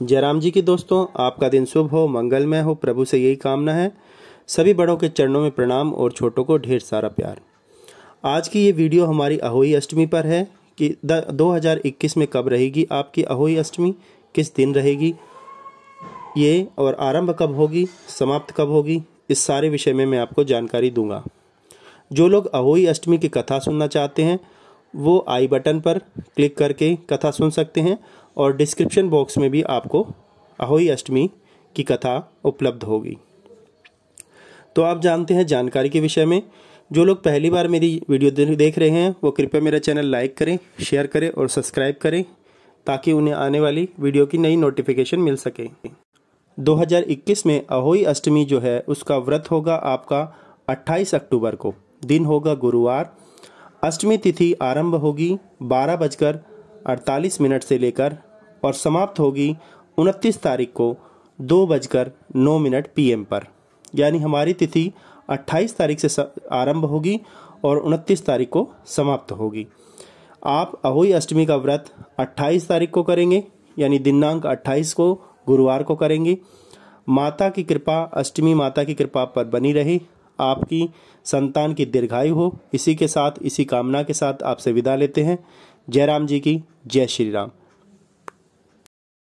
जयराम जी की दोस्तों आपका दिन शुभ हो मंगलमय हो प्रभु से यही कामना है सभी बड़ों के चरणों में प्रणाम और छोटों को ढेर सारा प्यार आज की ये वीडियो हमारी अहोई अष्टमी पर है कि दो हज़ार इक्कीस में कब रहेगी आपकी अहोई अष्टमी किस दिन रहेगी ये और आरंभ कब होगी समाप्त कब होगी इस सारे विषय में मैं आपको जानकारी दूंगा जो लोग अहोई अष्टमी की कथा सुनना चाहते हैं वो आई बटन पर क्लिक करके कथा सुन सकते हैं और डिस्क्रिप्शन बॉक्स में भी आपको अहोई अष्टमी की कथा उपलब्ध होगी तो आप जानते हैं जानकारी के विषय में जो लोग पहली बार मेरी वीडियो देख रहे हैं वो कृपया मेरा चैनल लाइक करें शेयर करें और सब्सक्राइब करें ताकि उन्हें आने वाली वीडियो की नई नोटिफिकेशन मिल सके 2021 में अहोई अष्टमी जो है उसका व्रत होगा आपका 28 अक्टूबर को दिन होगा गुरुवार अष्टमी तिथि आरंभ होगी बारह बजकर अड़तालीस मिनट से लेकर और समाप्त होगी उनतीस तारीख को दो बजकर नौ मिनट पी पर यानी हमारी तिथि 28 तारीख से आरंभ होगी और 29 तारीख को समाप्त होगी आप अहोई अष्टमी का व्रत 28 तारीख को करेंगे यानी दिनांक 28 को गुरुवार को करेंगे माता की कृपा अष्टमी माता की कृपा पर बनी रहे आपकी संतान की दीर्घायु हो इसी के साथ इसी कामना के साथ आपसे विदा लेते हैं जयराम जी की जय श्री राम